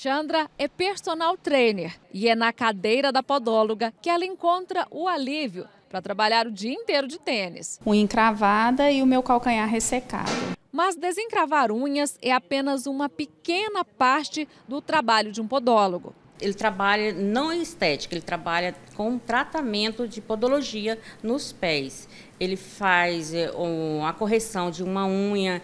Chandra é personal trainer e é na cadeira da podóloga que ela encontra o alívio para trabalhar o dia inteiro de tênis. Unha encravada e o meu calcanhar ressecado. Mas desencravar unhas é apenas uma pequena parte do trabalho de um podólogo. Ele trabalha não em estética, ele trabalha com tratamento de podologia nos pés. Ele faz eh, a correção de uma unha,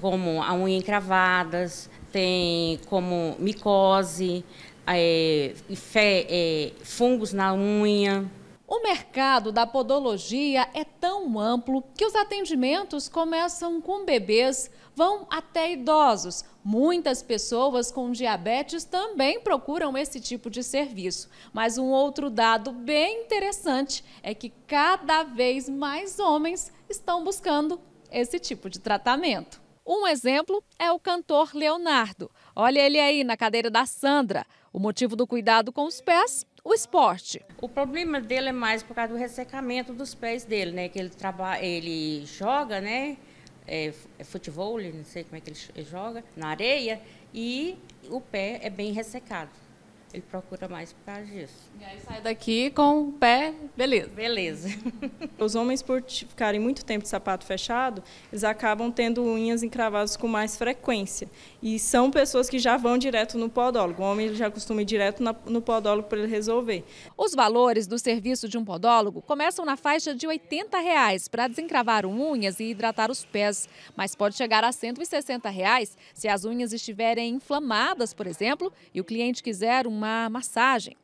como a unha encravadas, tem como micose, é, fe, é, fungos na unha. O mercado da podologia é tão amplo que os atendimentos começam com bebês, vão até idosos. Muitas pessoas com diabetes também procuram esse tipo de serviço. Mas um outro dado bem interessante é que cada vez mais homens estão buscando esse tipo de tratamento. Um exemplo é o cantor Leonardo. Olha ele aí na cadeira da Sandra. O motivo do cuidado com os pés o esporte. O problema dele é mais por causa do ressecamento dos pés dele, né? Que ele trabalha, ele joga, né? É, é futebol, não sei como é que ele joga, na areia, e o pé é bem ressecado. Ele procura mais por causa disso. E aí sai daqui com o pé, beleza. Beleza. Os homens, por ficarem muito tempo de sapato fechado, eles acabam tendo unhas encravadas com mais frequência. E são pessoas que já vão direto no podólogo. O homem já costuma ir direto no podólogo para ele resolver. Os valores do serviço de um podólogo começam na faixa de R$ 80,00 reais para desencravar unhas e hidratar os pés. Mas pode chegar a R$ 160,00 reais se as unhas estiverem inflamadas, por exemplo, e o cliente quiser uma uma massagem.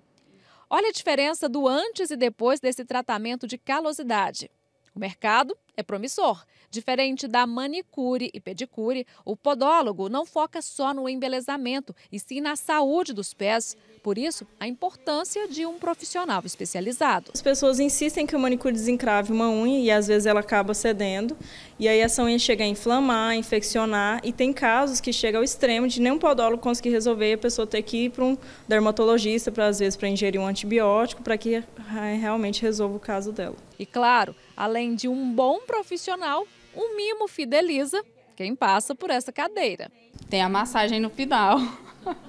Olha a diferença do antes e depois desse tratamento de calosidade. O mercado é promissor. Diferente da manicure e pedicure, o podólogo não foca só no embelezamento, e sim na saúde dos pés. Por isso, a importância de um profissional especializado. As pessoas insistem que o manicure desencrave uma unha e às vezes ela acaba cedendo, e aí essa unha chega a inflamar, a infeccionar, e tem casos que chega ao extremo de nenhum podólogo conseguir resolver, e a pessoa ter que ir para um dermatologista, para às vezes para ingerir um antibiótico, para que eh, realmente resolva o caso dela. E claro, além de um bom profissional, um mimo fideliza quem passa por essa cadeira. Tem a massagem no final.